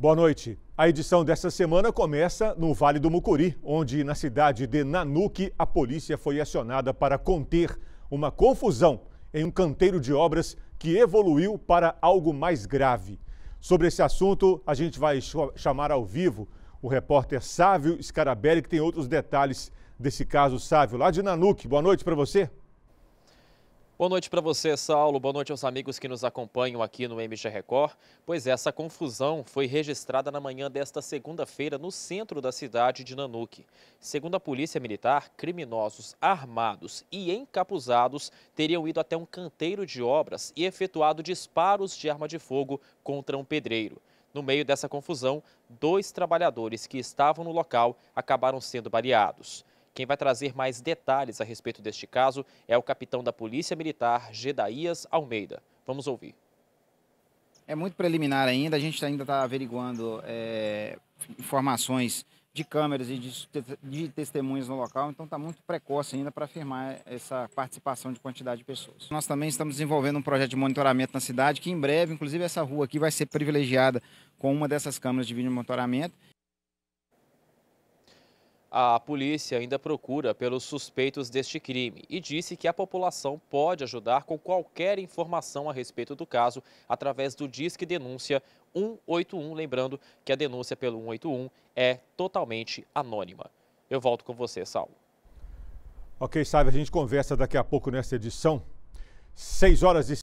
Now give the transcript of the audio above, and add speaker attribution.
Speaker 1: Boa noite. A edição dessa semana começa no Vale do Mucuri, onde, na cidade de Nanuque, a polícia foi acionada para conter uma confusão em um canteiro de obras que evoluiu para algo mais grave. Sobre esse assunto, a gente vai chamar ao vivo o repórter Sávio Scarabelli, que tem outros detalhes desse caso. Sávio, lá de Nanuque, boa noite para você.
Speaker 2: Boa noite para você, Saulo. Boa noite aos amigos que nos acompanham aqui no MG Record. Pois é, essa confusão foi registrada na manhã desta segunda-feira no centro da cidade de Nanuque. Segundo a Polícia Militar, criminosos armados e encapuzados teriam ido até um canteiro de obras e efetuado disparos de arma de fogo contra um pedreiro. No meio dessa confusão, dois trabalhadores que estavam no local acabaram sendo baleados. Quem vai trazer mais detalhes a respeito deste caso é o capitão da Polícia Militar, Gedaías Almeida. Vamos ouvir.
Speaker 3: É muito preliminar ainda, a gente ainda está averiguando é, informações de câmeras e de, de testemunhas no local, então está muito precoce ainda para afirmar essa participação de quantidade de pessoas. Nós também estamos desenvolvendo um projeto de monitoramento na cidade, que em breve, inclusive essa rua aqui vai ser privilegiada com uma dessas câmeras de vídeo monitoramento.
Speaker 2: A polícia ainda procura pelos suspeitos deste crime e disse que a população pode ajudar com qualquer informação a respeito do caso através do Disque Denúncia 181. Lembrando que a denúncia pelo 181 é totalmente anônima. Eu volto com você, Saulo.
Speaker 1: Ok, sabe, a gente conversa daqui a pouco nessa edição. 6 horas e